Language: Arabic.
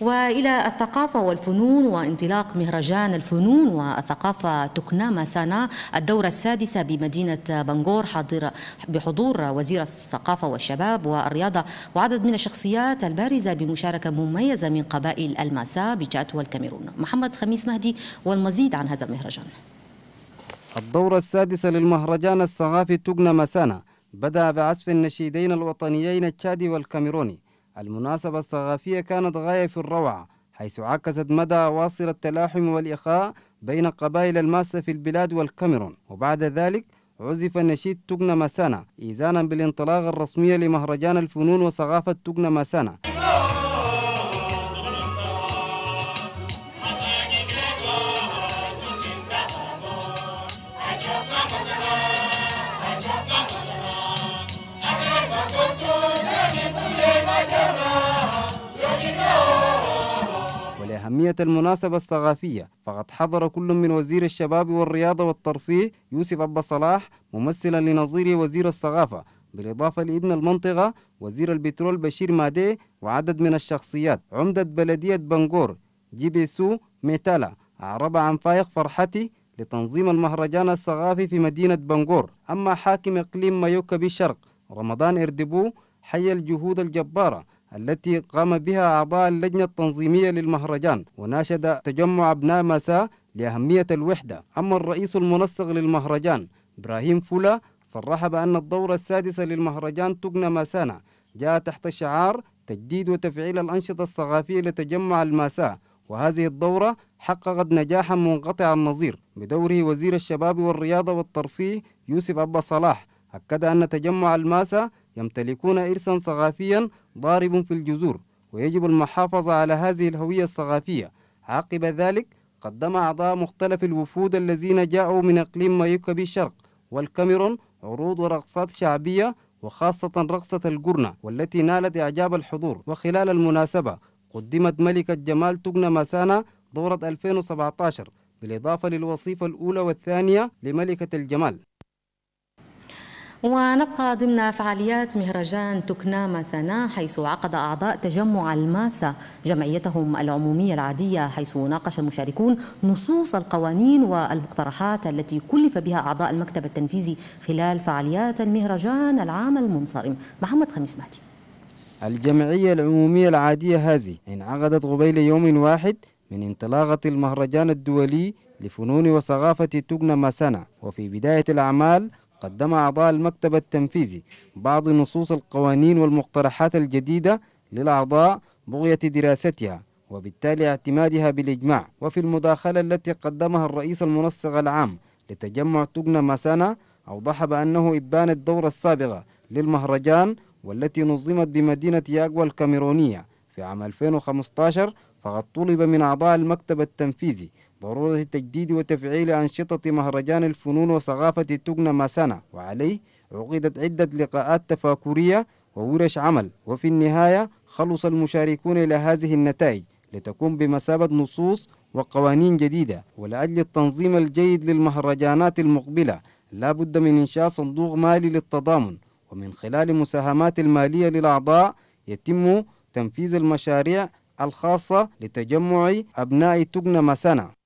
وإلى الثقافة والفنون وانطلاق مهرجان الفنون والثقافة تكناما سانا الدورة السادسة بمدينة بنغور حاضر بحضور وزير الثقافة والشباب والرياضة وعدد من الشخصيات البارزة بمشاركة مميزة من قبائل الماسا بجات والكاميرون محمد خميس مهدي والمزيد عن هذا المهرجان الدورة السادسة للمهرجان الثقافي تقنا مسانا بدأ بعزف النشيدين الوطنيين التشادي والكاميروني المناسبة الثقافية كانت غاية في الروعة حيث عكست مدى واصل التلاحم والإخاء بين قبائل الماسة في البلاد والكاميرون وبعد ذلك عزف نشيد تقنا مسانا إيزانا بالانطلاقة الرسمية لمهرجان الفنون وثقافة تقنا مسانا أهمية المناسبة الثقافية فقد حضر كل من وزير الشباب والرياضة والترفيه يوسف أبا صلاح ممثلا لنظيره وزير الثقافة بالإضافة لابن المنطقة وزير البترول بشير مادي وعدد من الشخصيات عمدة بلدية بنغور سو ميتالا أعرب عن فايق فرحتي لتنظيم المهرجان الثقافي في مدينة بنغور أما حاكم إقليم مايوكا بالشرق رمضان إردبو حي الجهود الجبارة التي قام بها أعضاء اللجنة التنظيمية للمهرجان وناشد تجمع أبناء مساء لأهمية الوحدة أما الرئيس المنسق للمهرجان إبراهيم فولا صرح بأن الدورة السادسة للمهرجان تقنى ماسانا جاء تحت شعار تجديد وتفعيل الأنشطة الثقافية لتجمع الماساة وهذه الدورة حققت نجاحا منقطع النظير بدوره وزير الشباب والرياضة والترفيه يوسف أبا صلاح أكد أن تجمع الماسة يمتلكون إرثا ثقافيا ضارب في الجذور ويجب المحافظة على هذه الهوية الثقافية عقب ذلك قدم أعضاء مختلف الوفود الذين جاءوا من إقليم مايوكا بالشرق والكاميرون عروض ورقصات شعبية وخاصة رقصة الجرنة والتي نالت إعجاب الحضور وخلال المناسبة قدمت ملكة جمال تقنى مسانا دورة 2017 بالإضافة للوصيفة الأولى والثانية لملكة الجمال ونبقى ضمن فعاليات مهرجان تكنا سنة حيث عقد أعضاء تجمع الماسة جمعيتهم العمومية العادية حيث ناقش المشاركون نصوص القوانين والمقترحات التي كلف بها أعضاء المكتب التنفيذي خلال فعاليات المهرجان العام المنصرم محمد خميس ماتي الجمعية العمومية العادية هذه انعقدت قبيل يوم واحد من انطلاقة المهرجان الدولي لفنون وثقافة تكنا ماسانا وفي بداية الأعمال قدم أعضاء المكتب التنفيذي بعض نصوص القوانين والمقترحات الجديدة للأعضاء بغية دراستها وبالتالي اعتمادها بالإجماع وفي المداخلة التي قدمها الرئيس المنسق العام لتجمع تجنى مسانا أوضح بأنه إبان الدورة السابقة للمهرجان والتي نظمت بمدينة ياغوا الكاميرونية في عام 2015 فقد طلب من أعضاء المكتب التنفيذي ضرورة تجديد وتفعيل أنشطة مهرجان الفنون وثقافة تقنى ماسانا وعليه عقدت عدة لقاءات تفاكرية وورش عمل وفي النهاية خلص المشاركون إلى هذه النتائج لتكون بمثابة نصوص وقوانين جديدة ولأجل التنظيم الجيد للمهرجانات المقبلة لا بد من إنشاء صندوق مالي للتضامن ومن خلال مساهمات المالية للأعضاء يتم تنفيذ المشاريع الخاصة لتجمع أبناء تقنى مسانا